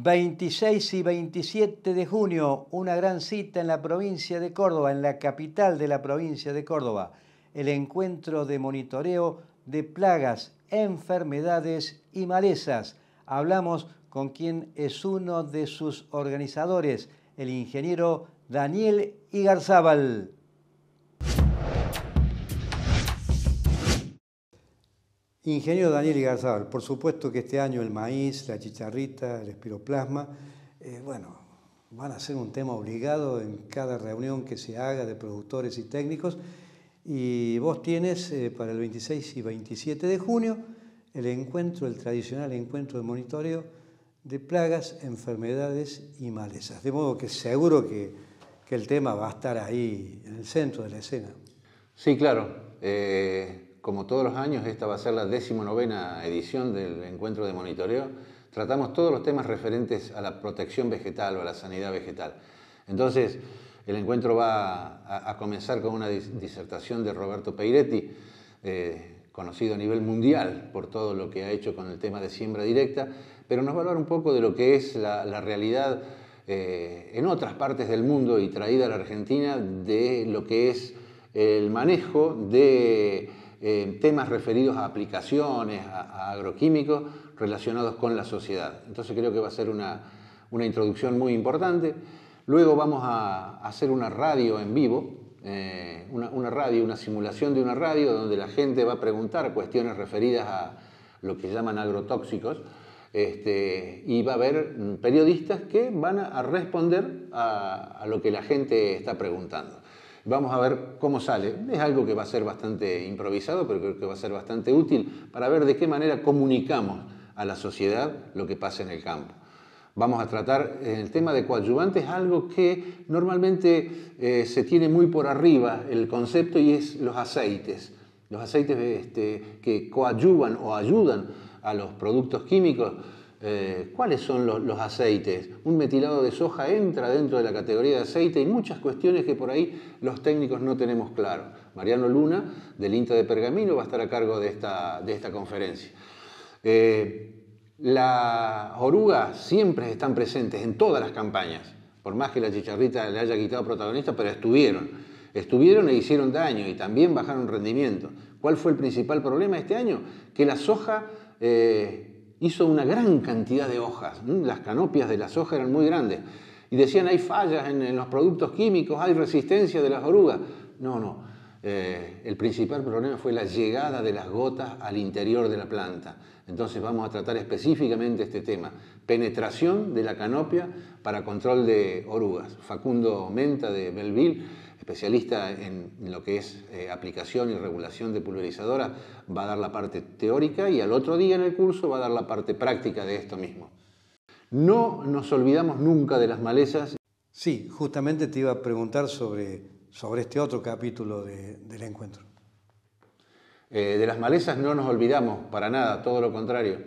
26 y 27 de junio, una gran cita en la provincia de Córdoba, en la capital de la provincia de Córdoba, el encuentro de monitoreo de plagas, enfermedades y malezas. Hablamos con quien es uno de sus organizadores, el ingeniero Daniel Igarzábal. Ingeniero Daniel Igarzábal, por supuesto que este año el maíz, la chicharrita, el espiroplasma, eh, bueno, van a ser un tema obligado en cada reunión que se haga de productores y técnicos. Y vos tienes eh, para el 26 y 27 de junio el encuentro, el tradicional encuentro de monitoreo de plagas, enfermedades y malezas. De modo que seguro que, que el tema va a estar ahí en el centro de la escena. Sí, claro. Eh, como todos los años, esta va a ser la decimonovena edición del encuentro de monitoreo. Tratamos todos los temas referentes a la protección vegetal o a la sanidad vegetal. Entonces, el encuentro va a, comenzar con una disertación de Roberto Peiretti, eh, conocido a nivel mundial por todo lo que ha hecho con el tema de siembra directa, pero nos va a hablar un poco de lo que es la, realidad eh, en otras partes del mundo y traída a la Argentina de lo que es el manejo de temas referidos a aplicaciones, a, agroquímicos relacionados con la sociedad. Entonces creo que va a ser una, introducción muy importante. Luego vamos a, hacer una radio en vivo, eh, una, radio, una simulación de una radio donde la gente va a preguntar cuestiones referidas a lo que llaman agrotóxicos. Este, y va a haber mm, periodistas que van a responder a lo que la gente está preguntando. Vamos a ver cómo sale. Es algo que va a ser bastante improvisado, pero creo que va a ser bastante útil para ver de qué manera comunicamos a la sociedad lo que pasa en el campo. Vamos a tratar eh, el tema de coadyuvantes, algo que normalmente eh, se tiene muy por arriba el concepto y es los aceites. Los aceites este, que coadyuvan o ayudan a los productos químicos eh, cuáles son los, aceites. Un metilado de soja entra dentro de la categoría de aceite y muchas cuestiones que por ahí los técnicos no tenemos claro. Mariano Luna, del INTA de Pergamino, va a estar a cargo de esta, de esta conferencia. Eh, las orugas siempre están presentes en todas las campañas, por más que la chicharrita le haya quitado protagonista, pero estuvieron. Estuvieron e hicieron daño y también bajaron rendimiento. ¿Cuál fue el principal problema este año? Que la soja eh, hizo una gran cantidad de hojas. Las canopias de las hojas eran muy grandes. Y decían, hay fallas en, los productos químicos, hay resistencia de las orugas. No, no. Eh, el principal problema fue la llegada de las gotas al interior de la planta. Entonces vamos a tratar específicamente este tema. Penetración de la canopia para control de orugas. Facundo Menta de Belleville especialista en lo que es eh, aplicación y regulación de pulverizadora, va a dar la parte teórica y al otro día en el curso va a dar la parte práctica de esto mismo. No nos olvidamos nunca de las malezas. Sí, justamente te iba a preguntar sobre, este otro capítulo del encuentro. Eh, de las malezas no nos olvidamos para nada, todo lo contrario.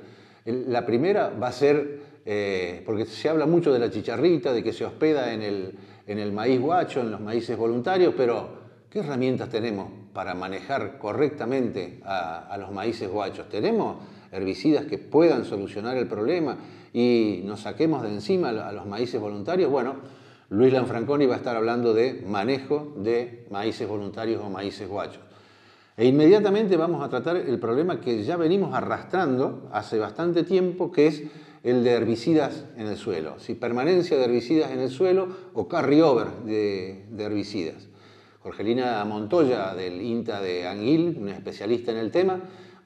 La primera va a ser eh, porque se habla mucho de la chicharrita, de que se hospeda en el, maíz guacho, en los maíces voluntarios, pero ¿qué herramientas tenemos para manejar correctamente a, a los maíces guachos? ¿Tenemos herbicidas que puedan solucionar el problema y nos saquemos de encima a los maíces voluntarios? Bueno, Luis Lanfranconi va a estar hablando de manejo de maíces voluntarios o maíces guachos. E inmediatamente vamos a tratar el problema que ya venimos arrastrando hace bastante tiempo, que es el de herbicidas en el suelo, si permanencia de herbicidas en el suelo o carryover de, herbicidas. Jorgelina Montoya del INTA de Anguil, una especialista en el tema,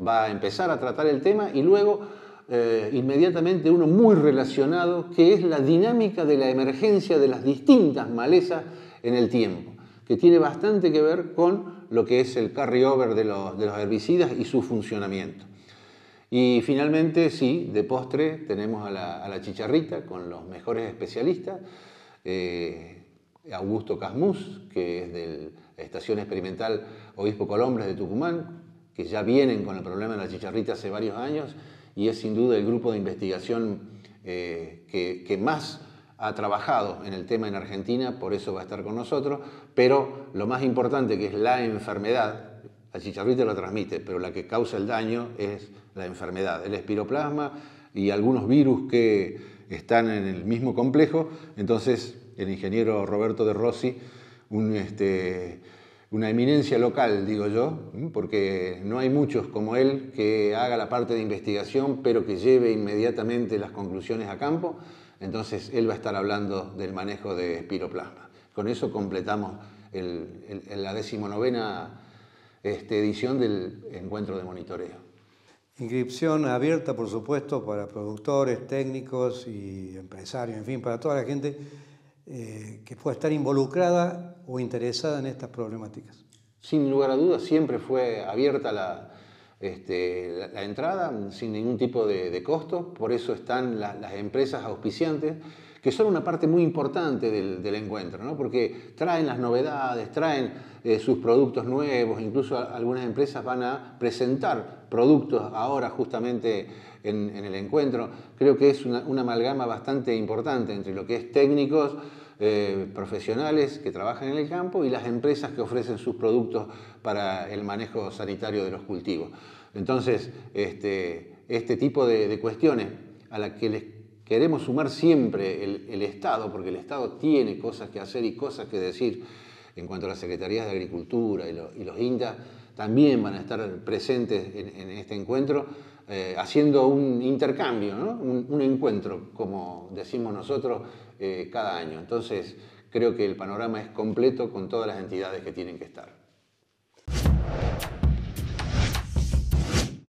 va a empezar a tratar el tema y luego eh, inmediatamente uno muy relacionado que es la dinámica de la emergencia de las distintas malezas en el tiempo, que tiene bastante que ver con lo que es el carryover de los herbicidas y su funcionamiento. Y finalmente, sí, de postre tenemos a la, chicharrita con los mejores especialistas. Eh, Augusto Casmus, que es de la Estación Experimental Obispo Colombres de Tucumán, que ya vienen con el problema de la chicharrita hace varios años y es sin duda el grupo de investigación eh, que más ha trabajado en el tema en Argentina, por eso va a estar con nosotros, pero lo más importante que es la enfermedad, la chicharrita lo transmite, pero la que causa el daño es la enfermedad, el espiroplasma y algunos virus que están en el mismo complejo. Entonces, el ingeniero Roberto de Rossi, este, una eminencia local, digo yo, porque no hay muchos como él que haga la parte de investigación, pero que lleve inmediatamente las conclusiones a campo. Entonces, él va a estar hablando del manejo de espiroplasma. Con eso completamos la decimonovena edición del encuentro de monitoreo. Inscripción abierta, por supuesto, para productores, técnicos y empresarios, en fin, para toda la gente eh, que pueda estar involucrada o interesada en estas problemáticas. Sin lugar a dudas, siempre fue abierta la, este, entrada, sin ningún tipo de, costo, por eso están las empresas auspiciantes que son una parte muy importante del, encuentro, porque traen las novedades, traen eh, sus productos nuevos, incluso algunas empresas van a presentar productos ahora justamente en, el encuentro. Creo que es una, amalgama bastante importante entre lo que es técnicos, eh, profesionales que trabajan en el campo y las empresas que ofrecen sus productos para el manejo sanitario de los cultivos. Entonces, este, este tipo de, de cuestiones a las que les queremos sumar siempre el, Estado, porque el Estado tiene cosas que hacer y cosas que decir en cuanto a las secretarías de Agricultura y, los INTA, también van a estar presentes en, este encuentro, eh, haciendo un intercambio, un, encuentro, como decimos nosotros, eh, cada año. Entonces, creo que el panorama es completo con todas las entidades que tienen que estar.